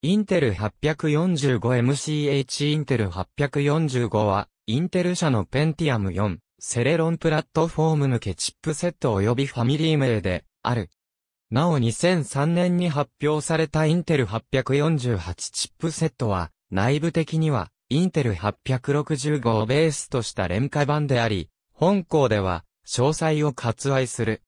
インテル 845MCH インテル845は、インテル社のペンティアム4、セレロンプラットフォーム向けチップセット及びファミリー名で、ある。なお2003年に発表されたインテル848チップセットは、内部的には、インテル865をベースとした廉価版であり、本校では、詳細を割愛する。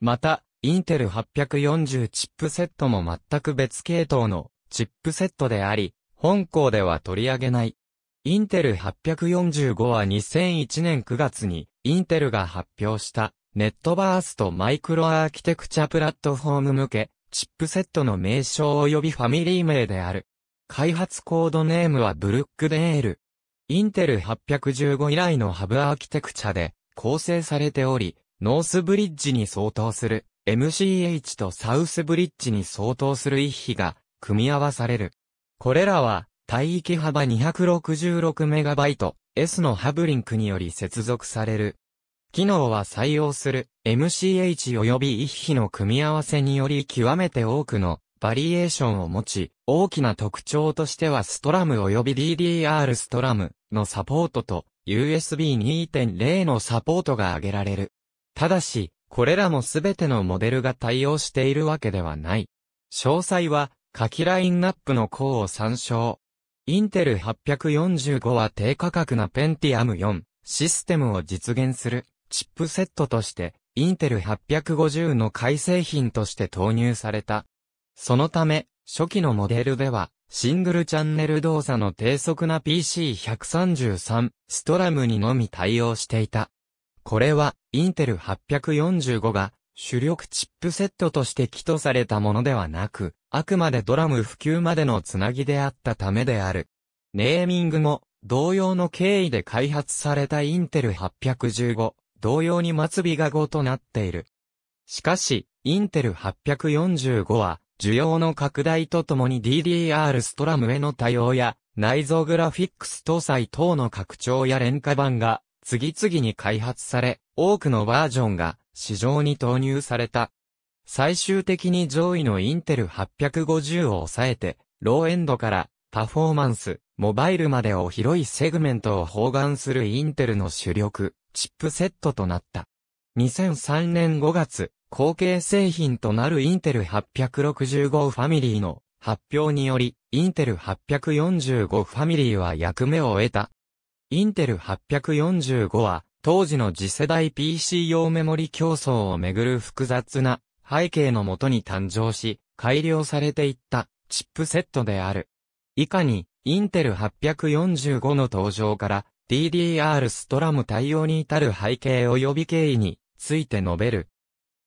また、インテル840チップセットも全く別系統のチップセットであり、本校では取り上げない。インテル845は2001年9月に、インテルが発表した、ネットバーストマイクロアーキテクチャプラットフォーム向け、チップセットの名称及びファミリー名である。開発コードネームはブルックデール。インテル815以来のハブアーキテクチャで構成されており、ノースブリッジに相当する MCH とサウスブリッジに相当する一比が組み合わされる。これらは、帯域幅 266MB、S のハブリンクにより接続される。機能は採用する MCH 及び一比の組み合わせにより極めて多くのバリエーションを持ち、大きな特徴としてはストラム及び DDR ストラムのサポートと USB 2.0のサポートが挙げられる。ただし、これらもすべてのモデルが対応しているわけではない。詳細は夏季ラインナップの項を参照。インテル845は低価格な Pentium 4システムを実現するチップセットとして、インテル850の改正品として投入された。そのため、初期のモデルでは、シングルチャンネル動作の低速な PC133 ストラムにのみ対応していた。これは、インテル845が主力チップセットとして起とされたものではなく、あくまでドラム普及までのつなぎであったためである。ネーミングも、同様の経緯で開発されたインテル815、同様に末尾が5となっている。しかし、インテル845は、需要の拡大とともに DDR ストラムへの対応や、内蔵グラフィックス搭載等の拡張や廉価版が、次々に開発され、多くのバージョンが市場に投入された。最終的に上位のインテル850を抑えて、ローエンドからパフォーマンス、モバイルまでを広いセグメントを包含するインテルの主力、チップセットとなった。2003年5月、後継製品となるインテル865ファミリーの発表により、インテル845ファミリーは役目を得た。インテル845は、当時の次世代 PC 用メモリ競争をめぐる複雑な背景のもとに誕生し、改良されていったチップセットである。以下に、インテル845の登場から DDR ストラム対応に至る背景及び経緯について述べる。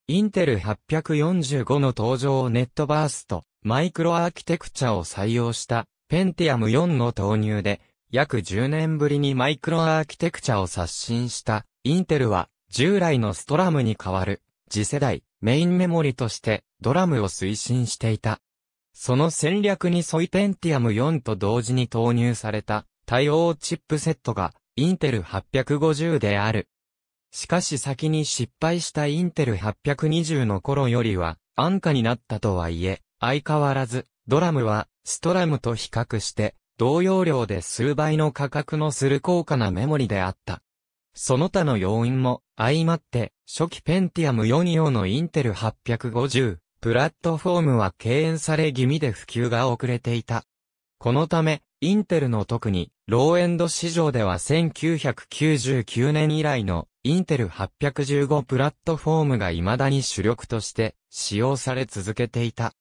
インテル845の登場をネットバースとマイクロアーキテクチャを採用したペンティアム4の投入で約10年ぶりにマイクロアーキテクチャを刷新した、インテルは、従来のストラムに代わる、次世代、メインメモリとして、ドラムを推進していた。その戦略にソイペンティアム4と同時に投入された、対応チップセットが、インテル850である。しかし先に失敗したインテル820の頃よりは、安価になったとはいえ、相変わらず、ドラムは、ストラムと比較して、同容量で数倍の価格のする高価なメモリであった。その他の要因も相まって、初期ペンティアム4用のインテル850、プラットフォームは敬遠され気味で普及が遅れていた。このため、インテルの特に、ローエンド市場では1999年以来のインテル815プラットフォームが未だに主力として使用され続けていた。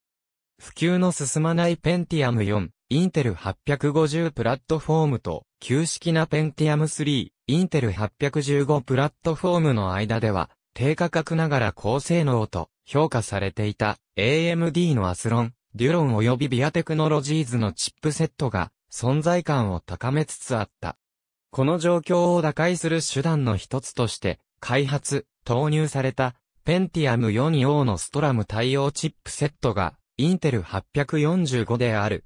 普及の進まないペンティアム4、インテル850プラットフォームと、旧式な Pentium 3、インテル815プラットフォームの間では、低価格ながら高性能と評価されていた AMD のアスロン、デュロン及びビアテクノロジーズのチップセットが存在感を高めつつあった。この状況を打開する手段の一つとして、開発、投入された、Pentium 4用のストラム対応チップセットが、インテル845である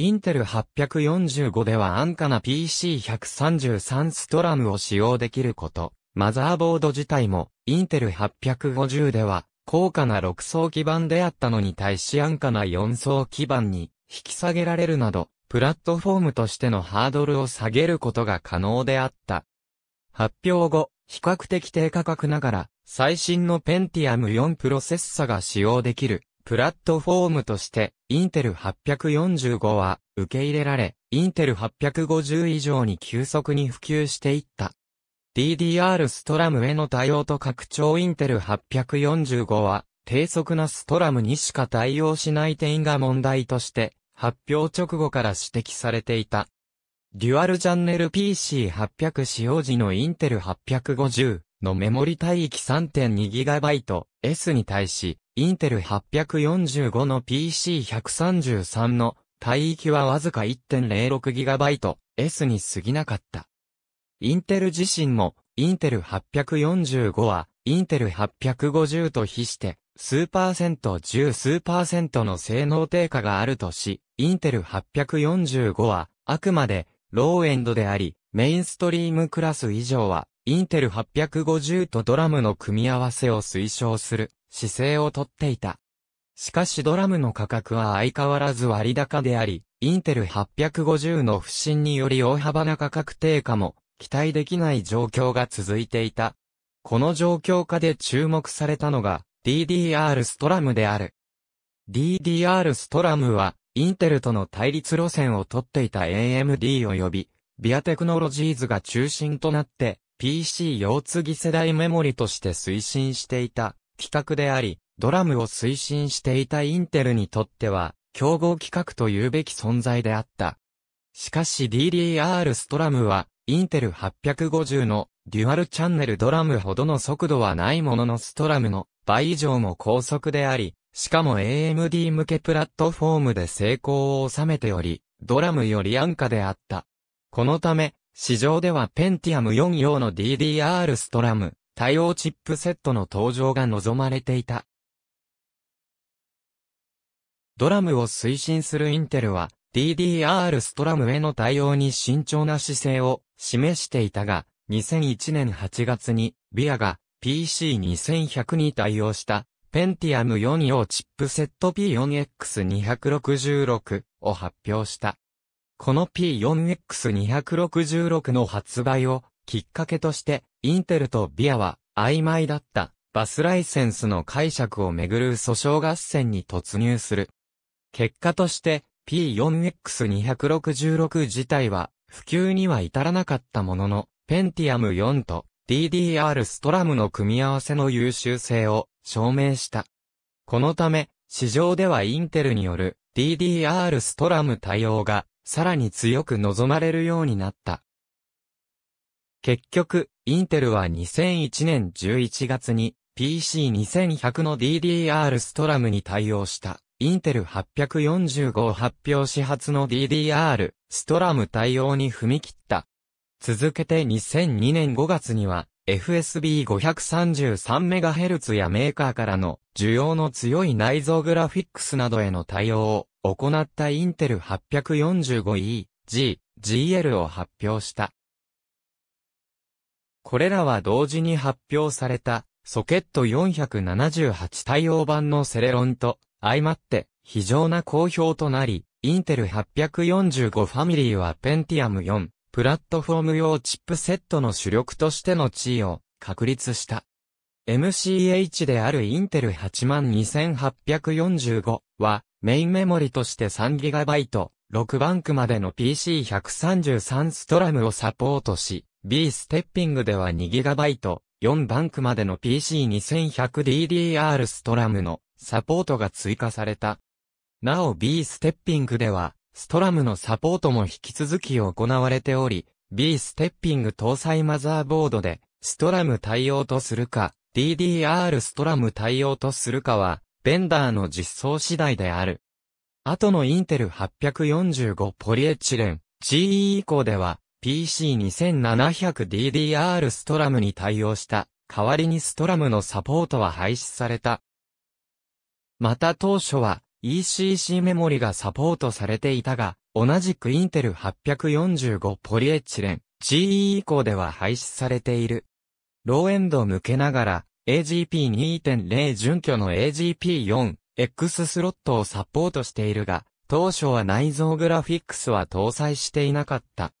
インテル845では安価な PC133 ストラムを使用できること。マザーボード自体も、インテル850では、高価な6層基板であったのに対し安価な4層基板に引き下げられるなど、プラットフォームとしてのハードルを下げることが可能であった。発表後、比較的低価格ながら、最新の Pentium 4プロセッサが使用できるプラットフォームとして、インテル845は受け入れられ、インテル850以上に急速に普及していった。DDR ストラムへの対応と拡張インテル845は、低速なストラムにしか対応しない点が問題として、発表直後から指摘されていた。デュアルチャンネル PC800 使用時のインテル850、のメモリ帯域 3.2GB S に対し、インテル845の PC133 の帯域はわずか 1.06GB S に過ぎなかった。インテル自身も、インテル845は、インテル850と比して、数パーセント10数パーセントの性能低下があるとし、インテル845は、あくまで、ローエンドであり、メインストリームクラス以上は、インテル850とドラムの組み合わせを推奨する姿勢をとっていた。しかしドラムの価格は相変わらず割高であり、インテル850の不振により大幅な価格低下も期待できない状況が続いていた。この状況下で注目されたのが DDR ストラムである。DDR ストラムはインテルとの対立路線をとっていた AMD 及びビアテクノロジーズが中心となって PC 用継ぎ世代メモリとして推進していた企画であり、ドラムを推進していたインテルにとっては、競合企画というべき存在であった。しかし DDR ストラムは、インテル850のデュアルチャンネルドラムほどの速度はないもののストラムの倍以上も高速であり、しかも AMD 向けプラットフォームで成功を収めており、ドラムより安価であった。このため、市場では Pentium 4用の DDR ストラム、対応チップセットの登場が望まれていた。ドラムを推進するインテルは DDR ストラムへの対応に慎重な姿勢を示していたが、2001年8月にビアが PC2100 に対応した Pentium 4用チップセット P4X266 を発表した。この P4X266 の発売をきっかけとして、インテルとビアは曖昧だったバスライセンスの解釈をめぐる訴訟合戦に突入する。結果として P4X266 自体は普及には至らなかったものの、ペンティアム4と DDR ストラムの組み合わせの優秀性を証明した。このため、市場ではインテルによる DDR ストラム対応がさらに強く望まれるようになった。結局、インテルは2001年11月に PC2100 の DDR ストラムに対応した。インテル845を発表始発の DDR、ストラム対応に踏み切った。続けて2002年5月には、FSB533MHz やメーカーからの需要の強い内蔵グラフィックスなどへの対応を行ったインテル 845E、G、GL を発表した。これらは同時に発表されたソケット478対応版のセレロンと相まって非常な好評となり、インテル845ファミリーは Pentium プラットフォーム用チップセットの主力としての地位を確立した。MCH であるインテル82845はメインメモリとして 3GB、6バンクまでの PC133 ストラムをサポートし、B ステッピングでは 2GB、4バンクまでの PC2100DDR ストラムのサポートが追加された。なお B ステッピングではストラムのサポートも引き続き行われており、B ステッピング搭載マザーボードで、ストラム対応とするか、DDR ストラム対応とするかは、ベンダーの実装次第である。後のインテル845ポリエチレン、GE 以降では、PC2700DDR ストラムに対応した、代わりにストラムのサポートは廃止された。また当初は、ECC メモリがサポートされていたが、同じくインテル845ポリエチレン GE 以降では廃止されている。ローエンド向けながら AGP2.0 準拠の AGP4、X スロットをサポートしているが、当初は内蔵グラフィックスは搭載していなかった。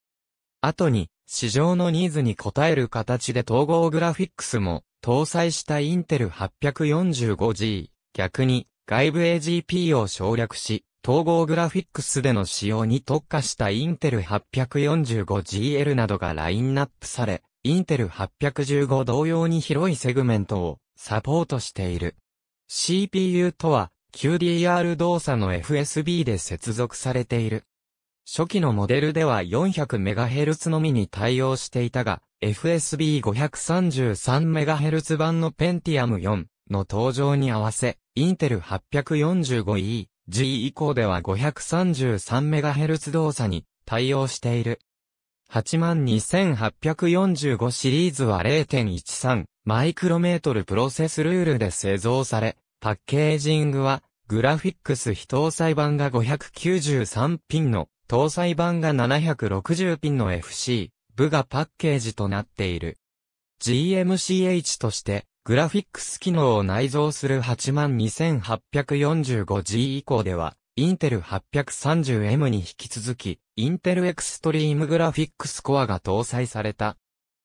後に、市場のニーズに応える形で統合グラフィックスも搭載したインテル 845G、逆に外部 AGP を省略し、統合グラフィックスでの使用に特化したインテル 845GL などがラインナップされ、インテル815同様に広いセグメントをサポートしている。CPU とは QDR 動作の FSB で接続されている。初期のモデルでは 400MHz のみに対応していたが、FSB533MHz 版の Pentium 4の登場に合わせ、インテル 845E、G 以降では 533MHz 動作に対応している。82845シリーズは0.13マイクロメートルプロセスルールで製造され、パッケージングはグラフィックス非搭載版が593ピンの、搭載版が760ピンの FC、部がパッケージとなっている。GMCH としてグラフィックス機能を内蔵する 82845G 以降では、インテル 830M に引き続き、インテルエクストリームグラフィックスコアが搭載された。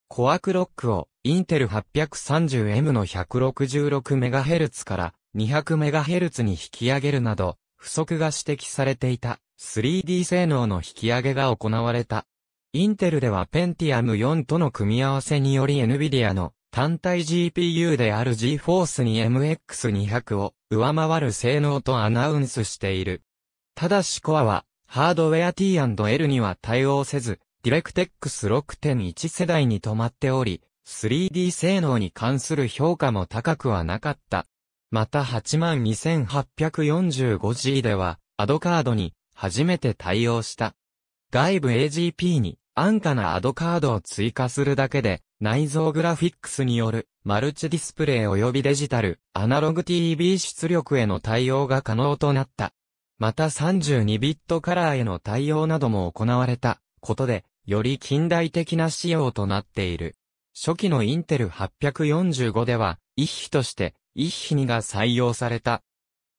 コアクロックを、インテル 830M の 166MHz から 200MHz に引き上げるなど、不足が指摘されていた 3D 性能の引き上げが行われた。インテルでは Pentium 4との組み合わせにより NVIDIA の単体 GPU である GForce に MX200 を上回る性能とアナウンスしている。ただしコアは、ハードウェア T&L には対応せず、DirectX 6.1世代に止まっており、3D 性能に関する評価も高くはなかった。また 82845G では、アドカードに初めて対応した。外部 AGP に安価なアドカードを追加するだけで、内蔵グラフィックスによるマルチディスプレイ及びデジタル、アナログ TV 出力への対応が可能となった。また32ビットカラーへの対応なども行われたことで、より近代的な仕様となっている。初期のインテル845では、一比として、一比2が採用された。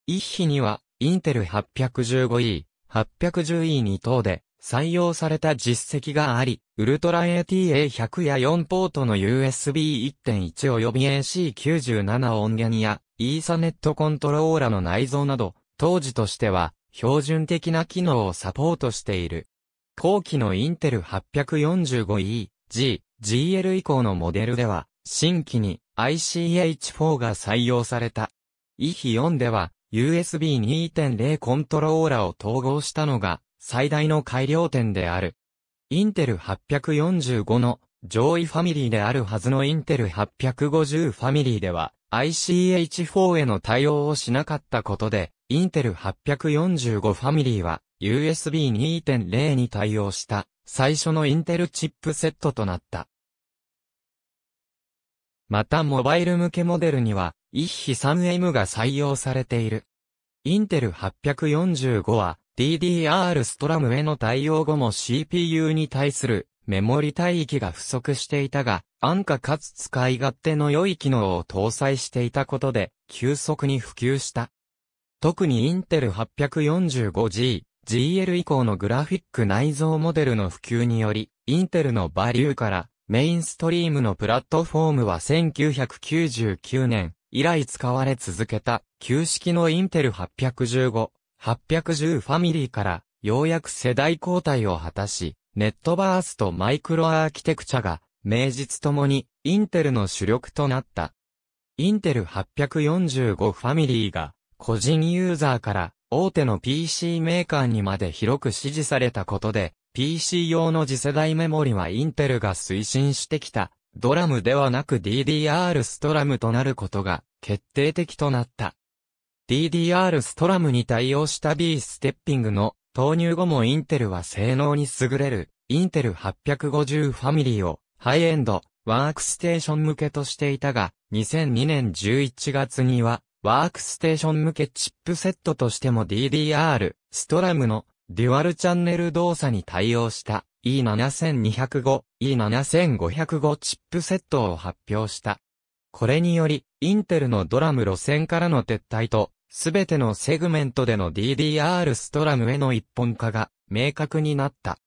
一比2は、インテル 815E、810E2 等で、採用された実績があり、ウルトラ ATA100 や4ポートの USB1.1 及び AC97 音源や、イーサネットコントローラの内蔵など、当時としては、標準的な機能をサポートしている。後期のインテル 845E、G、GL 以降のモデルでは、新規に ICH4 が採用された。イヒ4では、USB2.0 コントローラを統合したのが、最大の改良点である。インテル845の上位ファミリーであるはずのインテル850ファミリーでは ICH4 への対応をしなかったことで、インテル845ファミリーは USB 2.0に対応した最初のインテルチップセットとなった。またモバイル向けモデルには、一比 3M が採用されている。インテル845は、DDR ストラムへの対応後も CPU に対するメモリ帯域が不足していたが、安価かつ使い勝手の良い機能を搭載していたことで、急速に普及した。特にインテル 845G、GL 以降のグラフィック内蔵モデルの普及により、インテルのバリューからメインストリームのプラットフォームは1999年以来使われ続けた旧式のインテル815 810ファミリーから、ようやく世代交代を果たし、ネットバースとマイクロアーキテクチャが、名実ともに、インテルの主力となった。インテル845ファミリーが、個人ユーザーから、大手の PC メーカーにまで広く支持されたことで、PC 用の次世代メモリはインテルが推進してきた、ドラムではなく DDR ストラムとなることが決定的となった。DDR ストラムに対応した B ステッピングの投入後もインテルは性能に優れる、インテル850ファミリーをハイエンド、ワークステーション向けとしていたが、2002年11月には、ワークステーション向けチップセットとしても DDR、ストラムのデュアルチャンネル動作に対応した E7205、E7505 チップセットを発表した。これにより、インテルのドラム路線からの撤退と、すべてのセグメントでの DDR ストラムへの一本化が明確になった。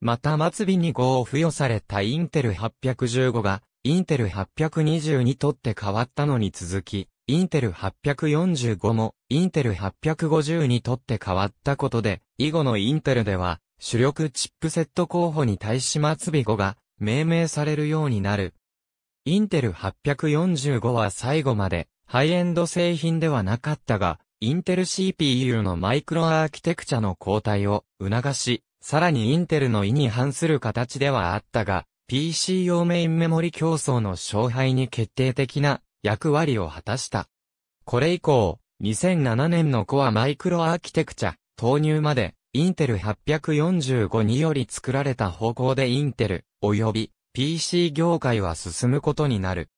また末尾に5を付与されたインテル815が、インテル820にとって変わったのに続き、インテル845も、インテル850にとって変わったことで、以後のインテルでは、主力チップセット候補に対し末尾5が、命名されるようになる。インテル845は最後まで、ハイエンド製品ではなかったが、インテル CPU のマイクロアーキテクチャの交代を促し、さらにインテルの意に反する形ではあったが、PC 用メインメモリ競争の勝敗に決定的な役割を果たした。これ以降、2007年のコアマイクロアーキテクチャ投入まで、インテル845により作られた方向でインテル、及び PC 業界は進むことになる。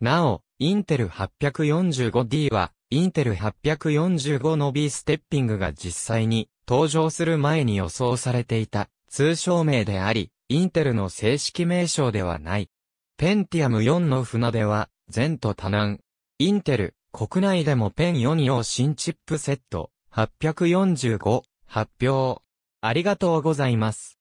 なお、インテル 845D は、インテル845の B ステッピングが実際に登場する前に予想されていた通称名であり、インテルの正式名称ではない。ペンティアム4の船出は、前途多難。インテル、国内でもペン4用新チップセット、845、発表。ありがとうございます。